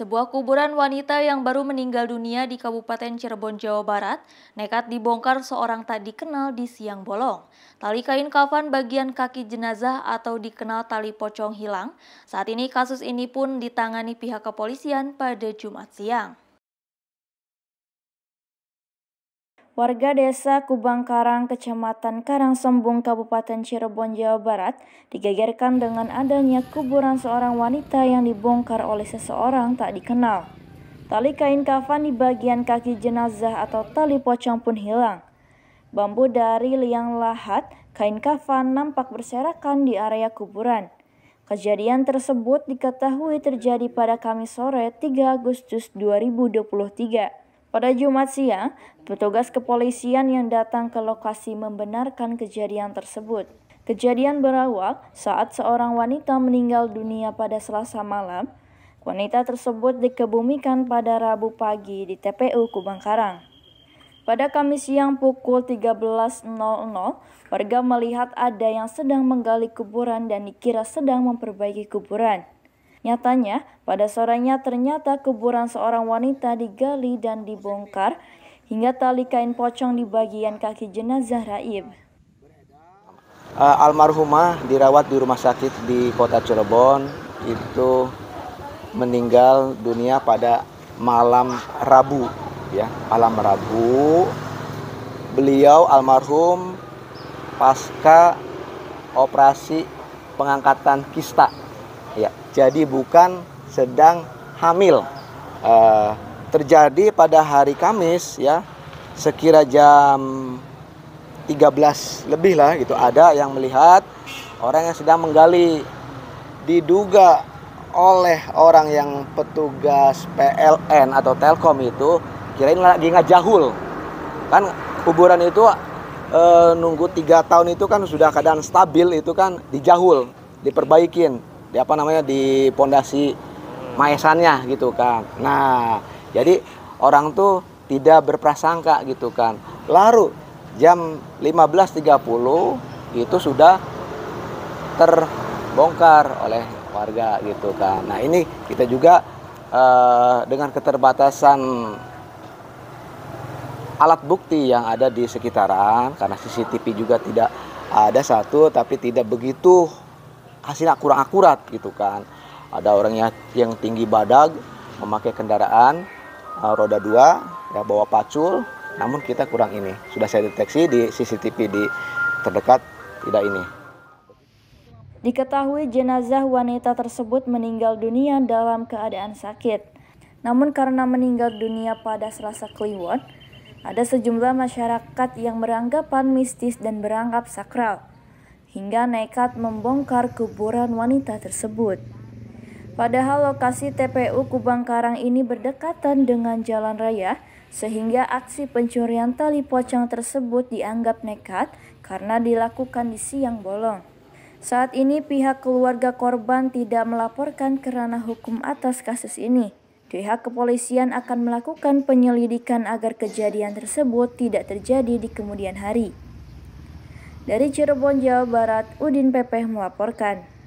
Sebuah kuburan wanita yang baru meninggal dunia di Kabupaten Cirebon, Jawa Barat, nekat dibongkar seorang tak dikenal di siang bolong. Tali kain kafan bagian kaki jenazah atau dikenal tali pocong hilang. Saat ini kasus ini pun ditangani pihak kepolisian pada Jumat siang. warga desa Kubang Karang, Kecamatan Karangsembung, Kabupaten Cirebon, Jawa Barat, digegerkan dengan adanya kuburan seorang wanita yang dibongkar oleh seseorang tak dikenal. Tali kain kafan di bagian kaki jenazah atau tali pocong pun hilang. Bambu dari liang lahat, kain kafan nampak berserakan di area kuburan. Kejadian tersebut diketahui terjadi pada Kamis sore 3 Agustus 2023. Pada Jumat siang, petugas kepolisian yang datang ke lokasi membenarkan kejadian tersebut. Kejadian berawal saat seorang wanita meninggal dunia pada Selasa malam. Wanita tersebut dikebumikan pada Rabu pagi di TPU Kubang Karang. Pada Kamis siang pukul 13.00, warga melihat ada yang sedang menggali kuburan dan dikira sedang memperbaiki kuburan. Nyatanya, pada sorenya ternyata kuburan seorang wanita digali dan dibongkar hingga tali kain pocong di bagian kaki jenazah Raib. Eh, almarhumah dirawat di rumah sakit di kota Cirebon itu meninggal dunia pada malam Rabu ya malam Rabu beliau almarhum pasca operasi pengangkatan kista jadi bukan sedang hamil. Uh, terjadi pada hari Kamis ya, sekira jam 13 lebih lah gitu. Ada yang melihat orang yang sedang menggali diduga oleh orang yang petugas PLN atau Telkom itu kirain lagi ngajahul. Kan kuburan itu e, nunggu tiga tahun itu kan sudah keadaan stabil itu kan dijahul, diperbaikin di apa namanya di pondasi maesannya gitu kan. Nah, jadi orang tuh tidak berprasangka gitu kan. Lalu jam 15.30 itu sudah terbongkar oleh warga gitu kan. Nah, ini kita juga uh, dengan keterbatasan alat bukti yang ada di sekitaran karena CCTV juga tidak ada satu tapi tidak begitu hasilnya kurang akurat gitu kan ada orang yang, yang tinggi badag memakai kendaraan uh, roda dua ya bawa pacul namun kita kurang ini sudah saya deteksi di CCTV di terdekat tidak ini Diketahui jenazah wanita tersebut meninggal dunia dalam keadaan sakit. Namun karena meninggal dunia pada Selasa Kliwon, ada sejumlah masyarakat yang beranggapan mistis dan beranggap sakral hingga nekat membongkar kuburan wanita tersebut. Padahal lokasi TPU Kubang Karang ini berdekatan dengan jalan raya, sehingga aksi pencurian tali pocong tersebut dianggap nekat karena dilakukan di siang bolong. Saat ini pihak keluarga korban tidak melaporkan kerana hukum atas kasus ini. Pihak kepolisian akan melakukan penyelidikan agar kejadian tersebut tidak terjadi di kemudian hari. Dari Cirebon, Jawa Barat, Udin Pepeh melaporkan.